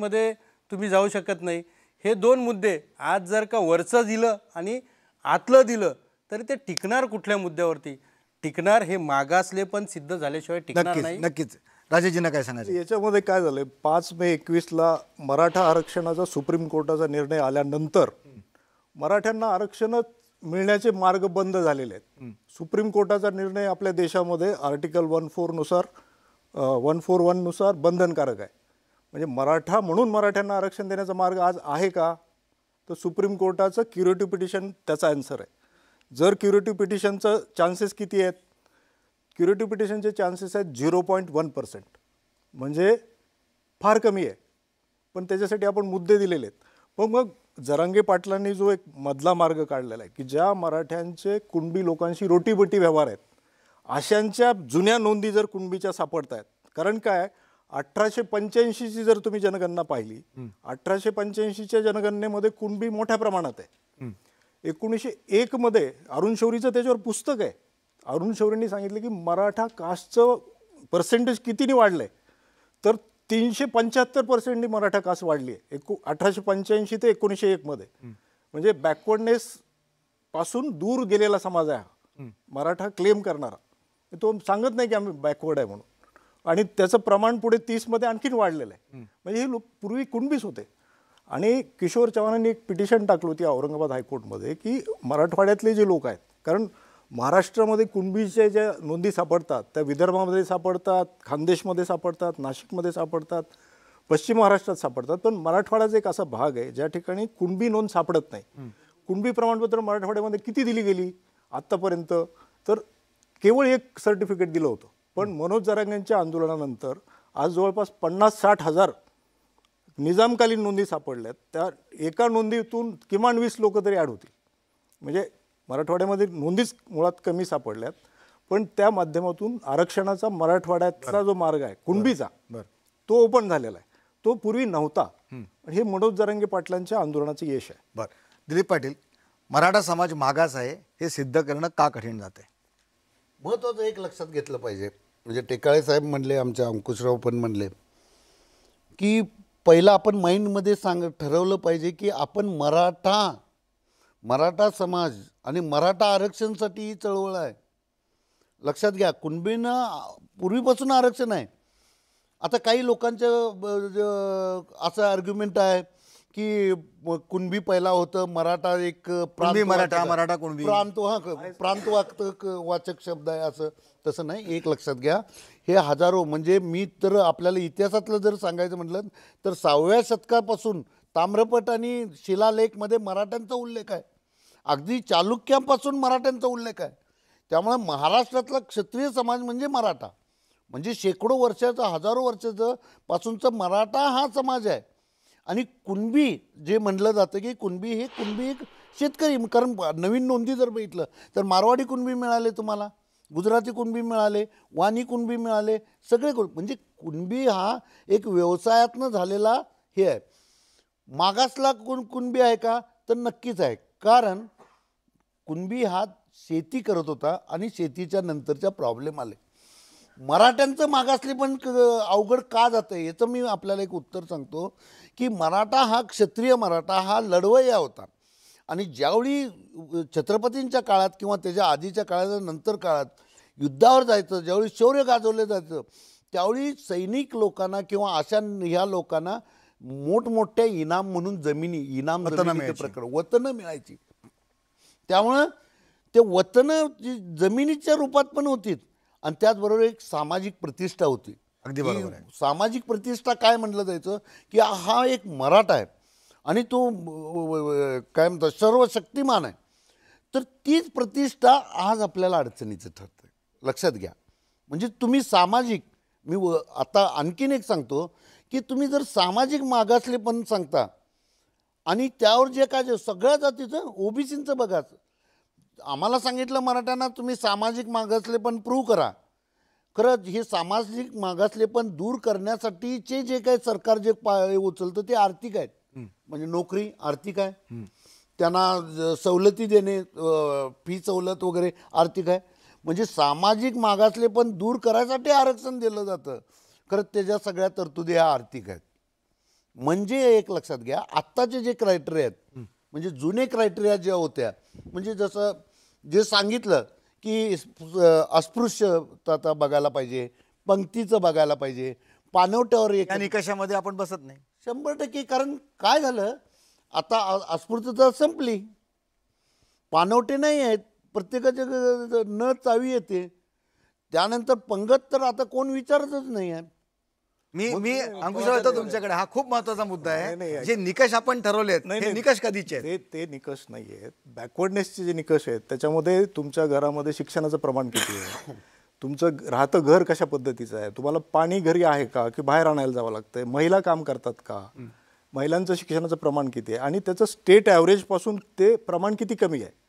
मध्ये तुम्ही जाऊ शकत नाही हे दोन मुद्दे आज जर का वरचं दिलं आणि आतलं दिलं तरी ते टिकणार कुठल्या मुद्द्यावरती टिकणार हे मागासले पण सिद्ध झाल्याशिवाय टिकणार नाही नक्कीच राजेजीना काय सांगायचं याच्यामध्ये काय झालंय पाच मे ला मराठा आरक्षणाचा सुप्रीम कोर्टाचा निर्णय आल्यानंतर मराठ्यांना आरक्षणच मिळण्याचे मार्ग बंद झालेले आहेत सुप्रीम कोर्टाचा निर्णय आपल्या देशामध्ये आर्टिकल वन नुसार वन फोर नुसार बंधनकारक आहे म्हणजे मराठा म्हणून मराठ्यांना आरक्षण देण्याचा मार्ग आज आहे का तर सुप्रीम कोर्टाचं क्युरेटिव्ह पिटिशन त्याचा आन्सर आहे जर क्युरेटिव्ह पिटिशनचं चान्सेस किती आहेत क्युरेटिव्ह पिटिशनचे चान्सेस आहेत झिरो पॉईंट वन पर्सेंट म्हणजे फार कमी आहे पण त्याच्यासाठी आपण मुद्दे दिलेले आहेत मग मग जरांगे पाटलांनी जो एक मधला मार्ग काढलेला आहे की ज्या मराठ्यांचे कुणबी लोकांशी रोटीबोटी व्यवहार आहेत अशांच्या जुन्या नोंदी जर कुणबीच्या सापडत आहेत कारण काय अठराशे पंच्याऐंशीची जर तुम्ही जनगणना पाहिली अठराशे पंच्याऐंशीच्या जनगणनेमध्ये कुणबी मोठ्या प्रमाणात आहे एकोणीसशे एकमध्ये अरुण शौरीचं त्याच्यावर पुस्तक आहे अरुण शौरींनी सांगितलं की मराठा कास्टचं पर्सेंटेज कितीने वाढलंय तर तीनशे पंच्याहत्तर पर्सेंटनी मराठा कास्ट वाढली आहे एको अठराशे पंच्याऐंशी ते एकोणीसशे एकमध्ये म्हणजे बॅकवर्डनेस पासून दूर गेलेला समाज आहे हा मराठा क्लेम करणारा तो सांगत नाही की आम्ही बॅकवर्ड आहे म्हणून आणि त्याचं प्रमाण पुढे तीसमध्ये आणखीन वाढलेलं आहे म्हणजे हे लोक पूर्वी कुणबीच होते आणि किशोर चव्हाणांनी एक पिटिशन टाकलं होती औरंगाबाद हायकोर्टमध्ये की मराठवाड्यातले जे लोक आहेत कारण महाराष्ट्रामध्ये कुणबीच्या ज्या नोंदी सापडतात त्या विदर्भामध्ये सापडतात खानदेशमध्ये सापडतात नाशिकमध्ये सापडतात पश्चिम महाराष्ट्रात सापडतात पण मराठवाड्याचा एक असा भाग आहे ज्या ठिकाणी कुणबी नोंद सापडत नाही कुणबी प्रमाणपत्र मराठवाड्यामध्ये किती दिली गेली आत्तापर्यंत तर केवळ एक सर्टिफिकेट दिलं होतं पण मनोज जरांगेंच्या आंदोलनानंतर आज जवळपास पन्नास साठ हजार निजामकालीन नोंदी सापडल्यात त्या एका नोंदीतून किमान वीस लोक तरी ॲड होतील म्हणजे मराठवाड्यामध्ये नोंदीच मुळात कमी सापडल्यात पण त्या माध्यमातून आरक्षणाचा मराठवाड्यातला जो मार्ग आहे कुणबीचा तो ओपन झालेला आहे तो पूर्वी नव्हता हे मनोज जरांगे पाटलांच्या आंदोलनाचं यश आहे बर दिलीप पाटील मराठा समाज मागास आहे हे सिद्ध करणं का कठीण जाते महत्वाचं एक लक्षात घेतलं पाहिजे म्हणजे टेकाळे साहेब म्हणले आमच्या अंकुशराव पण म्हणले की पहिलं आपण माइंडमध्ये सांग ठरवलं पाहिजे की आपण मराठा मराठा समाज आणि मराठा आरक्षणसाठी ही चळवळ आहे लक्षात घ्या कुणबीनं पूर्वीपासून आरक्षण आहे आता काही लोकांचं असं आर्ग्युमेंट आहे की कुणबी पहिला होतं मराठा एक प्रांत मराठा मराठा कुणबी प्रांत हा प्रांत वाचक शब्द आहे असं तसं नाही एक लक्षात घ्या हे हजारो म्हणजे मी तर आपल्याला इतिहासातलं जर सांगायचं म्हटलं तर सहाव्या शतकापासून ताम्रपट आणि शिलालेखमध्ये मराठ्यांचा उल्लेख आहे अगदी चालुक्यांपासून मराठ्यांचा उल्लेख आहे त्यामुळे महाराष्ट्रातला क्षत्रिय समाज म्हणजे मराठा म्हणजे शेकडो वर्षाचा हजारो वर्षाचं पासूनचा मराठा हा समाज आहे आणि कुणबी जे म्हटलं जातं की कुणबी हे कुणबी एक शेतकरी कारण नवीन नोंदी जर बघितलं तर मारवाडी कुणबी मिळाले तुम्हाला गुजराती कुणबी मिळाले वाणी कुणबी मिळाले सगळे कुण म्हणजे कुणबी हा एक व्यवसायातनं झालेला हे आहे मागासला कुण कुणबी आहे का तर नक्कीच आहे कारण कुणबी हा शेती करत होता आणि शेतीच्या नंतरच्या प्रॉब्लेम आले मराठ्यांचं मागासलेपण अवघड का जातं याचं मी आपल्याला एक उत्तर सांगतो की मराठा हा क्षत्रिय मराठा हा लढवय्या होता आणि ज्यावेळी छत्रपतींच्या काळात किंवा त्याच्या आधीच्या काळात नंतर काळात युद्धावर जायचं ज्यावेळी शौर्य गाजवलं जायचं त्यावेळी सैनिक लोकांना किंवा अशा ह्या लोकांना मोठमोठ्या इनाम म्हणून जमिनी इनाम प्रकरण वतनं मिळायची त्यामुळं ते वतनं जमिनीच्या रूपात पण होतीत आणि त्याचबरोबर एक सामाजिक प्रतिष्ठा होती अगदी बरोबर आहे सामाजिक प्रतिष्ठा काय म्हटलं जायचं की हा एक मराठा आहे आणि तो काय म्हणतात सर्व शक्तिमान आहे तर तीच प्रतिष्ठा आज आपल्याला अडचणीचं ठरतं लक्षात घ्या म्हणजे तुम्ही सामाजिक मी व आता आणखीन एक सांगतो की तुम्ही जर सामाजिक मागासले पण सांगता आणि त्यावर जे काय सगळ्या जातीचं ओबीसींचं बघायचं आम्हाला सांगितलं मराठ्यांना तुम्ही सामाजिक मागासले पण प्रूव्ह करा खरंच हे सामाजिक मागासले पण दूर करण्यासाठीचे जे काही सरकार जे पाय उचलतं ते आर्थिक आहेत म्हणजे नोकरी आर्थिक आहे त्यांना सवलती देणे फी सवलत वगैरे आर्थिक आहे म्हणजे सामाजिक मागासले पण दूर करायसाठी आरक्षण दिलं जातं खरंच त्याच्या सगळ्या तरतुदी ह्या आर्थिक आहेत म्हणजे एक लक्षात घ्या आत्ताचे जे क्रायटेरिया आहेत म्हणजे जुने क्रायटेरिया ज्या होत्या म्हणजे जसं जे सांगितलं की अस्पृश्यता आता बघायला पाहिजे पंक्तीचं बघायला पाहिजे पानवट्यावर एक निकषामध्ये आपण बसत नाही शंभर टक्के कारण काय झालं आता अस्पृश्यता संपली पानवटे नाही आहेत प्रत्येकाच्या न चावी येते त्यानंतर पंगत तर आता कोण विचारतच नाही आहे मी मी अंकुशराव येतो तुमच्याकडे हा खूप महत्वाचा मुद्दा आहे जे निकष आपण ठरवलेत नाही निकष कधीचे ते ते निकष नाही आहेत बॅकवर्डनेसचे जे निकष आहेत त्याच्यामध्ये तुमच्या घरामध्ये शिक्षणाचं प्रमाण किती आहे तुमचं राहतं घर कशा पद्धतीचं आहे तुम्हाला पाणी घरी आहे का की बाहेर आणायला जावं लागतंय महिला काम करतात का महिलांचं शिक्षणाचं प्रमाण किती आहे आणि त्याचं स्टेट पासून ते प्रमाण किती कमी आहे